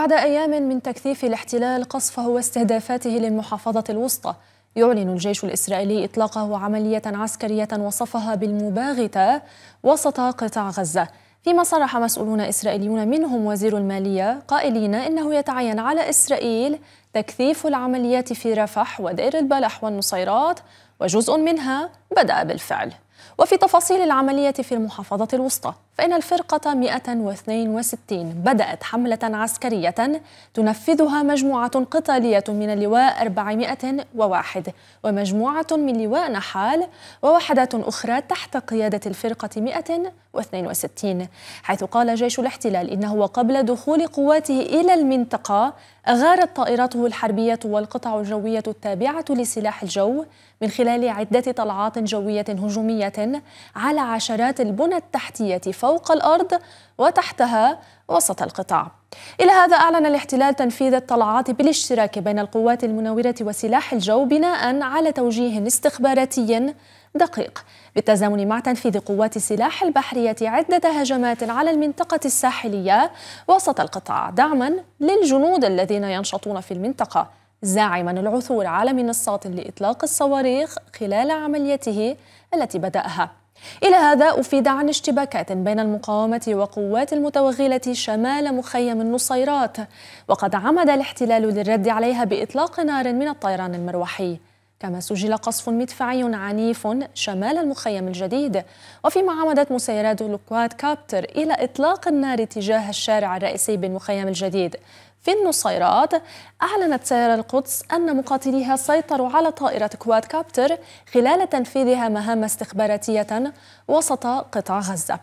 بعد أيام من تكثيف الاحتلال قصفه واستهدافاته للمحافظة الوسطى يعلن الجيش الإسرائيلي إطلاقه عملية عسكرية وصفها بالمباغتة وسط قطاع غزة فيما صرح مسؤولون إسرائيليون منهم وزير المالية قائلين إنه يتعين على إسرائيل تكثيف العمليات في رفح ودير البلح والنصيرات وجزء منها بدأ بالفعل وفي تفاصيل العملية في المحافظة الوسطى فإن الفرقة 162 بدأت حملة عسكرية تنفذها مجموعة قتالية من اللواء 401 ومجموعة من لواء نحال ووحدات أخرى تحت قيادة الفرقة 162 حيث قال جيش الاحتلال إنه قبل دخول قواته إلى المنطقة أغارت طائراته الحربية والقطع الجوية التابعة لسلاح الجو من خلال عدة طلعات جوية هجومية على عشرات البنى التحتية فوق فوق الأرض وتحتها وسط القطاع إلى هذا أعلن الاحتلال تنفيذ الطلعات بالاشتراك بين القوات المناورة وسلاح الجو بناء على توجيه استخباراتي دقيق بالتزامن مع تنفيذ قوات سلاح البحرية عدة هجمات على المنطقة الساحلية وسط القطاع دعما للجنود الذين ينشطون في المنطقة زاعما العثور على منصات لإطلاق الصواريخ خلال عمليته التي بدأها إلى هذا أفيد عن اشتباكات بين المقاومة وقوات المتوغلة شمال مخيم النصيرات وقد عمد الاحتلال للرد عليها بإطلاق نار من الطيران المروحي كما سجل قصف مدفعي عنيف شمال المخيم الجديد وفيما عمدت مسيرات لوكواد كابتر إلى إطلاق النار تجاه الشارع الرئيسي بالمخيم الجديد في النصيرات أعلنت سيارة القدس أن مقاتليها سيطروا على طائرة كواد كابتر خلال تنفيذها مهام استخباراتية وسط قطاع غزة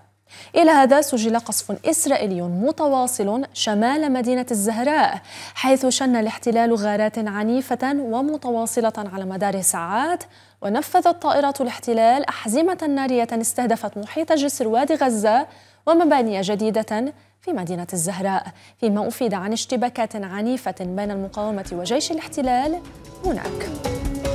إلى هذا سجل قصف إسرائيلي متواصل شمال مدينة الزهراء حيث شن الاحتلال غارات عنيفة ومتواصلة على مدار ساعات ونفذت طائرات الاحتلال أحزمة نارية استهدفت محيط جسر وادي غزة ومباني جديدة في مدينة الزهراء فيما أفيد عن اشتباكات عنيفة بين المقاومة وجيش الاحتلال هناك